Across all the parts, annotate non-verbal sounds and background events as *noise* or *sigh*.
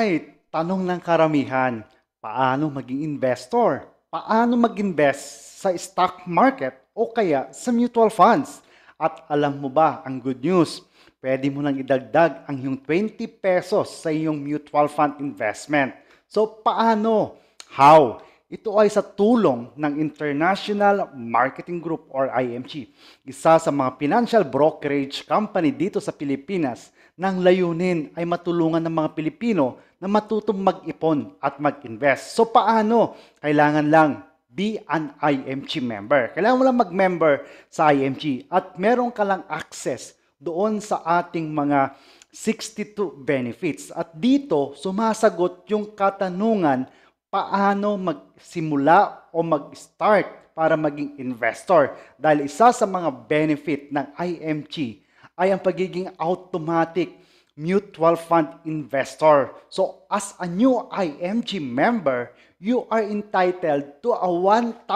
Alright, tanong ng karamihan, paano maging investor? Paano mag-invest sa stock market o kaya sa mutual funds? At alam mo ba ang good news? Pwede mo nang idagdag ang iyong 20 pesos sa iyong mutual fund investment. So paano? How? Ito ay sa tulong ng International Marketing Group or IMG, isa sa mga financial brokerage company dito sa Pilipinas ng layunin ay matulungan ng mga Pilipino na matutong mag-ipon at mag-invest. So paano? Kailangan lang be an IMG member. Kailangan mo lang mag-member sa IMG at meron ka lang access doon sa ating mga 62 benefits. At dito, sumasagot yung katanungan paano magsimula o mag-start para maging investor. Dahil isa sa mga benefit ng IMG ay ang pagiging automatic mutual fund investor. So as a new IMG member, you are entitled to a 1,000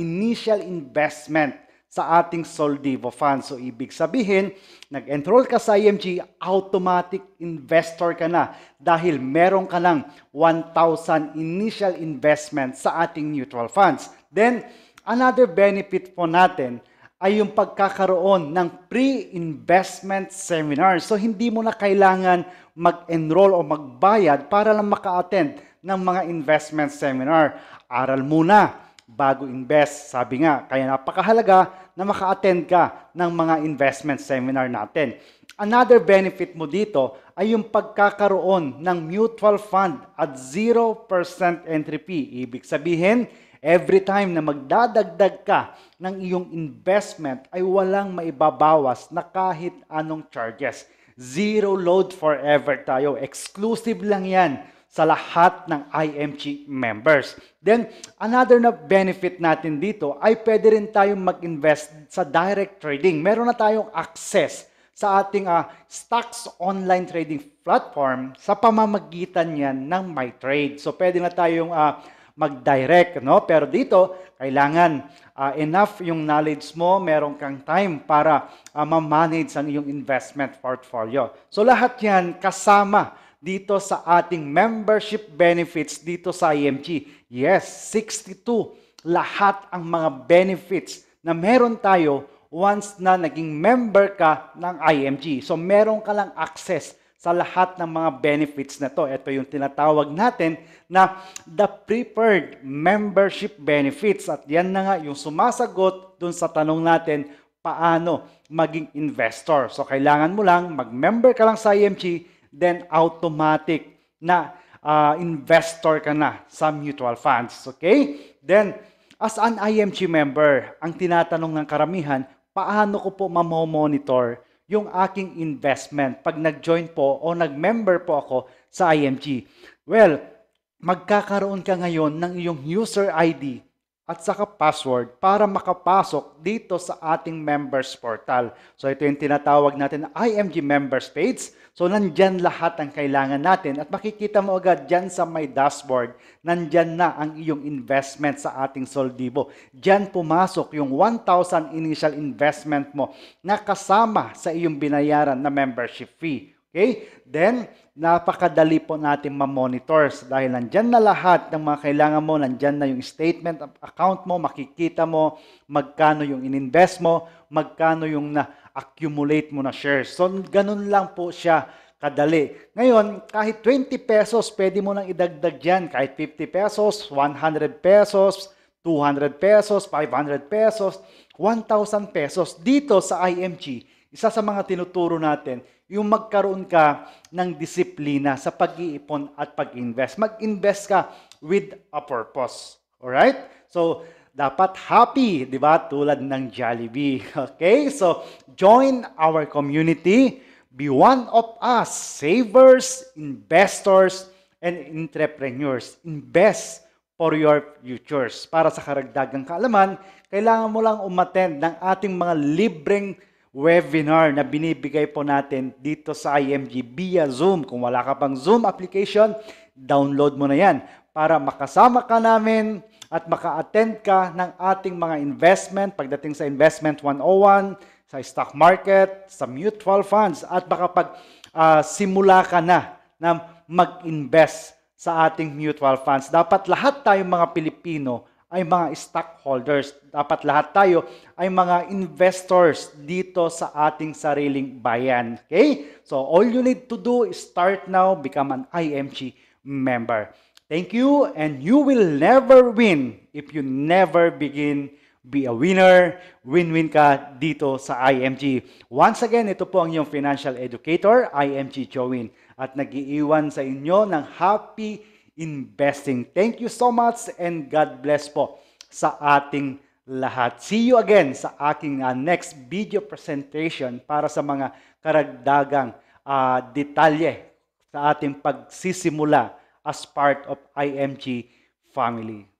initial investment sa ating Soldivo Fund. So, ibig sabihin, nag-enroll ka sa IMG, automatic investor ka na dahil meron ka ng 1,000 initial investment sa ating mutual funds. Then, another benefit po natin ay yung pagkakaroon ng pre-investment seminar. So hindi mo na kailangan mag-enroll o magbayad para lang maka-attend ng mga investment seminar. Aral muna bago invest. Sabi nga, kaya napakahalaga na maka-attend ka ng mga investment seminar natin. Another benefit mo dito ay yung pagkakaroon ng mutual fund at 0% entry fee. Ibig sabihin, Every time na magdadagdag ka ng iyong investment ay walang maibabawas na kahit anong charges. Zero load forever tayo. Exclusive lang yan sa lahat ng IMG members. Then, another na benefit natin dito ay pwede rin tayong mag-invest sa direct trading. Meron na tayong access sa ating uh, stocks online trading platform sa pamamagitan niyan ng MyTrade. So, pwede na tayong uh, mag-direct, no? Pero dito, kailangan uh, enough yung knowledge mo, merong kang time para uh, ma-manage ang iyong investment portfolio. So lahat 'yan kasama dito sa ating membership benefits dito sa IMG. Yes, 62 lahat ang mga benefits na meron tayo once na naging member ka ng IMG. So meron ka lang access sa lahat ng mga benefits na to. Ito yung tinatawag natin na the preferred membership benefits. At yan na nga yung sumasagot dun sa tanong natin, paano maging investor. So kailangan mo lang, mag-member ka lang sa IMG, then automatic na uh, investor ka na sa mutual funds. Okay? Then, as an IMG member, ang tinatanong ng karamihan, paano ko po mamomonitor monitor yung aking investment pag nag-join po o nag-member po ako sa IMG? Well, magkakaroon ka ngayon ng iyong user ID at saka password para makapasok dito sa ating members portal. So ito yung tinatawag natin IMG members page. So nandyan lahat ang kailangan natin at makikita mo agad dyan sa my dashboard, nandyan na ang iyong investment sa ating Soldivo. Dyan pumasok yung 1,000 initial investment mo na kasama sa iyong binayaran na membership fee. Okay? Then, napakadali po natin ma-monitor dahil nandyan na lahat ng mga kailangan mo, nandyan na yung statement of account mo, makikita mo magkano yung ininvest mo, magkano yung na-accumulate mo na shares. So, ganun lang po siya kadali. Ngayon, kahit 20 pesos, pwede mo nang idagdag yan. Kahit 50 pesos, 100 pesos, 200 pesos, 500 pesos, 1,000 pesos. Dito sa IMG, isa sa mga tinuturo natin, yung magkaroon ka ng disiplina sa pag-iipon at pag-invest. Mag-invest ka with a purpose. Alright? So, dapat happy, di ba? Tulad ng Jollibee. *laughs* Okay? So, join our community. Be one of us, savers, investors, and entrepreneurs. Invest for your futures. Para sa karagdagang kaalaman, kailangan mo lang umattend ng ating mga libreng webinar na binibigay po natin dito sa IMG via Zoom. Kung wala ka pang Zoom application, download mo na yan para makasama ka namin at maka-attend ka ng ating mga investment pagdating sa Investment 101, sa stock market, sa mutual funds at makapag uh, ah, simula ka na na mag-invest sa ating mutual funds. Dapat lahat tayong mga Pilipino ay mga stockholders. Dapat lahat tayo ay mga investors dito sa ating sariling bayan. Okay? So all you need to do is start now, become an IMG member. Thank you and you will never win if you never begin be a winner, win-win ka dito sa IMG. Once again, ito po ang iyong financial educator, IMG Join. At nagiiwan sa inyo ng happy investing. Thank you so much and God bless po sa ating lahat. See you again sa aking uh, next video presentation para sa mga karagdagang uh, detalye sa ating pagsisimula as part of IMG family.